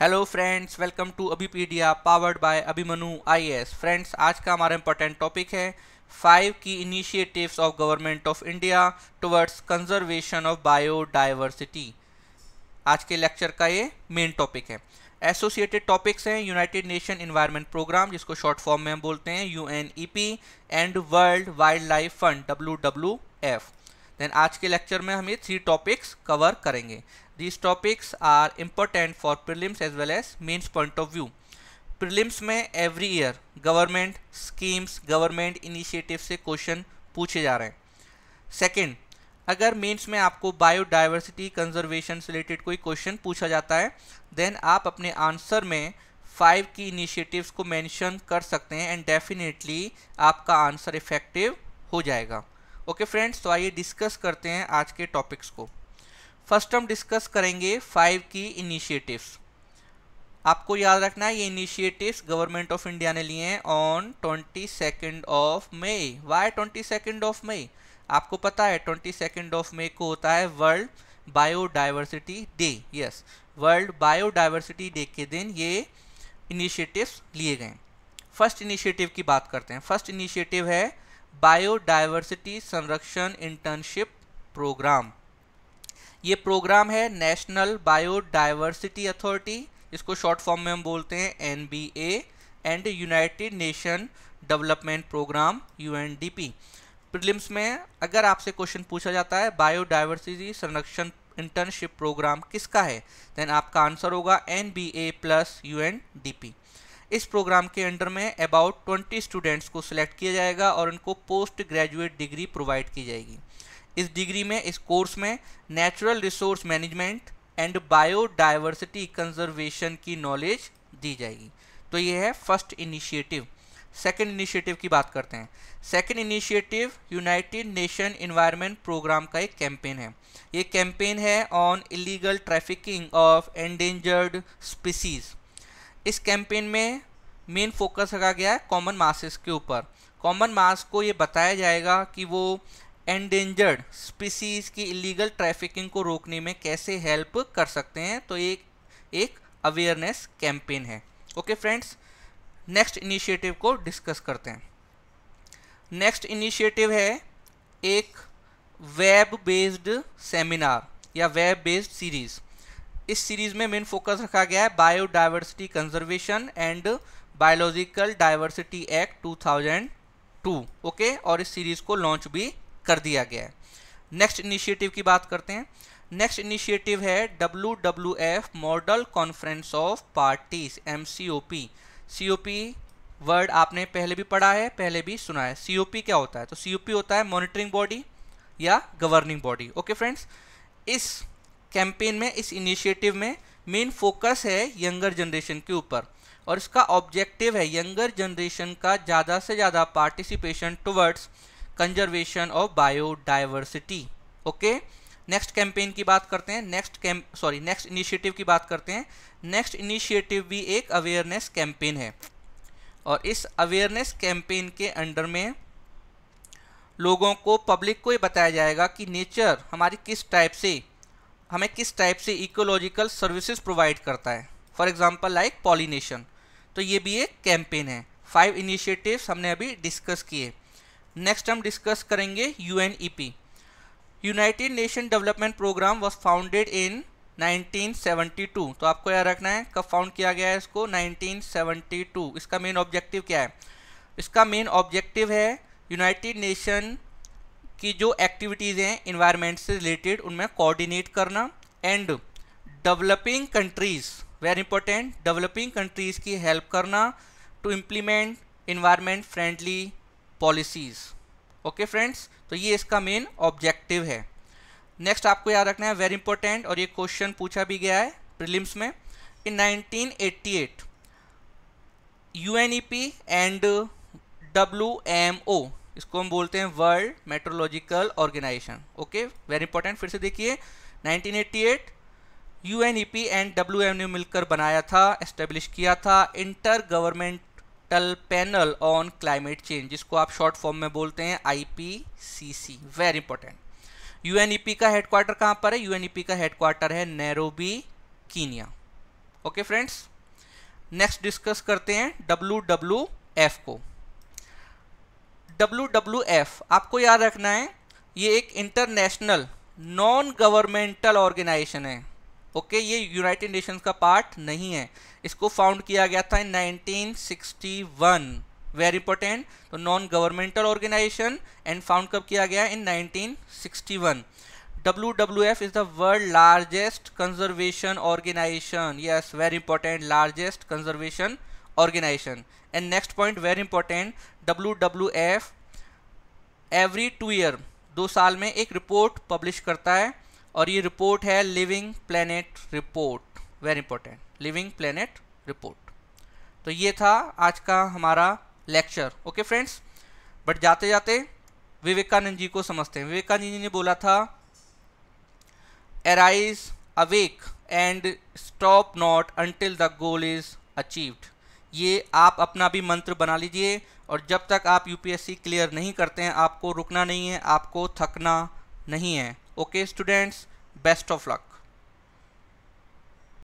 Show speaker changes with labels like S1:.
S1: Hello friends welcome to Abhipedia powered by Abhimanyu IAS friends आज का हमारा इंपॉर्टेंट टॉपिक है five key initiatives of government of India towards conservation of biodiversity आज के lecture का ये मेन टॉपिक है एसोसिएटेड टॉपिक्स हैं यूनाइटेड नेशन इन्वायरमेंट प्रोग्राम जिसको शॉर्ट फॉर्म में हम बोलते हैं U and world wildlife fund W then आज के लेक्चर में हम ये थ्री टॉपिक्स कवर करेंगे These topics are important for prelims as well as mains point of view. Prelims में every year government schemes government initiative से question पूछे जा रहे हैं second अगर मेंस में आपको बायोडाइवर्सिटी कंजर्वेशन से रिलेटेड कोई क्वेश्चन पूछा जाता है देन आप अपने आंसर में फाइव की इनिशिएटिव्स को मेंशन कर सकते हैं एंड डेफिनेटली आपका आंसर इफेक्टिव हो जाएगा ओके फ्रेंड्स तो आइए डिस्कस करते हैं आज के टॉपिक्स को फर्स्ट हम डिस्कस करेंगे फाइव की इनिशिएटिव्स आपको याद रखना है ये इनिशिएटिव्स गवर्नमेंट ऑफ इंडिया ने लिए हैं on twenty second of May why twenty second of May आपको पता है ट्वेंटी सेकेंड ऑफ मई को होता है world biodiversity day yes world biodiversity day के दिन ये इनिशिएटिव्स लिए गए फर्स्ट इनिशिएटिव की बात करते हैं फर्स्ट इनिशिएटिव है बायोडाइवर्सिटी संरक्षण इंटर्नशिप प्रोग्राम ये प्रोग्राम है नेशनल बायोडाइवर्सिटी अथॉरिटी इसको शॉर्ट फॉर्म में हम बोलते हैं N B and United nation development programme U N D P prelims में अगर आपसे क्वेश्चन पूछा जाता है बायोडाइवर्सिटी संरक्षण इंटर्नशिप प्रोग्राम किसका है देन आपका आंसर होगा N B A plus U N D P इस प्रोग्राम के अंडर में अबाउट ट्वेंटी स्टूडेंट्स को सिलेक्ट किया जाएगा और उनको पोस्ट ग्रेजुएट डिग्री प्रोवाइड की जाएगी इस डिग्री में इस कोर्स में natural resource management and biodiversity conservation की नॉलेज दी जाएगी तो ये है फर्स्ट इनिशिएटिव सेकंड इनिशिएटिव की बात करते हैं second initiative united nation environment programme का एक कैंपेन है ये कैंपेन है on illegal trafficking of endangered species इस कैंपेन में मेन फोकस रखा गया है कॉमन मासेस के ऊपर कॉमन मास को ये बताया जाएगा कि वो एंडेंजर्ड स्पीसीज की इलीगल ट्रैफिकिंग को रोकने में कैसे हेल्प कर सकते हैं तो ये एक अवेयरनेस कैंपेन है ओके फ्रेंड्स नेक्स्ट इनिशिएटिव को डिस्कस करते हैं नेक्स्ट इनिशिएटिव है एक वेब बेस्ड सेमिनार या वेब बेस्ड सीरीज़ इस सीरीज़ में मेन फोकस रखा गया है biodiversity conservation and biological diversity act 2002 okay और इस सीरीज़ को लॉन्च भी कर दिया गया है नेक्स्ट इनिशिएटिव की बात करते हैं नेक्स्ट इनिशिएटिव है W W F model conference of parties M C O P C O P word आपने पहले भी पढ़ा है पहले भी सुना है सी ओ पी क्या होता है तो सी ओ पी होता है मॉनिटरिंग बॉडी या गवर्निंग बॉडी ओके फ्रेंड्स इस कैंपेन में इस इनिशिएटिव में मेन फोकस है यंगर जनरेशन के ऊपर और इसका ऑब्जेक्टिव है यंगर जनरेशन का ज़्यादा से ज़्यादा participation towards conservation of biodiversity okay next campaign की बात करते हैं नेक्स्ट कैम सॉरी नेक्स्ट इनिशिएटिव की बात करते हैं नेक्स्ट इनिशिएटिव भी एक अवेयरनेस कैंपेन है और इस अवेयरनेस कैंपेन के अंडर में लोगों को पब्लिक को ये बताया जाएगा कि नेचर हमारी किस टाइप से हमें किस टाइप से इकोलॉजिकल सर्विसेज प्रोवाइड करता है फॉर एग्जांपल लाइक पॉलिनेशन तो ये भी एक कैंपेन है फाइव इनिशिएटिव्स हमने अभी डिस्कस किए नेक्स्ट हम डिस्कस करेंगे U united nation development programme was founded in 1972 तो आपको याद रखना है कब फाउंड किया गया है इसको 1972 इसका मेन ऑब्जेक्टिव क्या है इसका मेन ऑब्जेक्टिव है यूनाइटेड नेशन की जो एक्टिविटीज़ हैं इन्वायरमेंट से रिलेटेड उनमें कोऑर्डिनेट करना and developing countries very important developing countries की हेल्प करना to implement environment friendly policies okay friends तो ये इसका मेन ऑब्जेक्टिव है नेक्स्ट आपको याद रखना है वेरी इंपॉर्टेंट और ये क्वेश्चन पूछा भी गया है प्रिलिम्स में in 1988 P and W M O इसको हम बोलते हैं world meteorological organisation okay very important फिर से देखिए 1988 पी एंड डब्ल्यू एम ने मिलकर बनाया था एस्टेब्लिश किया था intergovernmental panel on climate change जिसको आप शॉर्ट फॉर्म में बोलते हैं आईपीसीसी वेरी इंपॉर्टेंट यूएनईपी का हेडक्वार्टर कहां पर है यूएनईपी e का हेडक्वार्टर है Nairobi Kenya okay friends next discuss करते हैं डब्ल्यू डब्ल्यू एफ को डब्ल्यू डब्ल्यू एफ आपको याद रखना है ये एक इंटरनेशनल नॉन गवर्नमेंटल ऑर्गेनाइजेशन है ओके ये यूनाइटेड नेशंस का पार्ट नहीं है इसको फाउंड किया गया था इन 1961 वेरी इंपॉर्टेंट तो non governmental organisation and found कब किया गया in 1961 WWF is the world largest conservation organisation yes very important largest conservation organisation and next point very important W F every two year दो साल में एक report publish करता है और ये रिपोर्ट है living planet report very important living planet report तो ये था आज का हमारा लेक्चर ओके फ्रेंड्स बट जाते जाते विवेकानंद जी को समझते हैं विवेकानंद जी ने बोला था arise awake and stop not until the goal is achieved ये आप अपना भी मंत्र बना लीजिए और जब तक आप यूपीएससी क्लियर नहीं करते हैं आपको रुकना नहीं है आपको थकना नहीं है okay students best of luck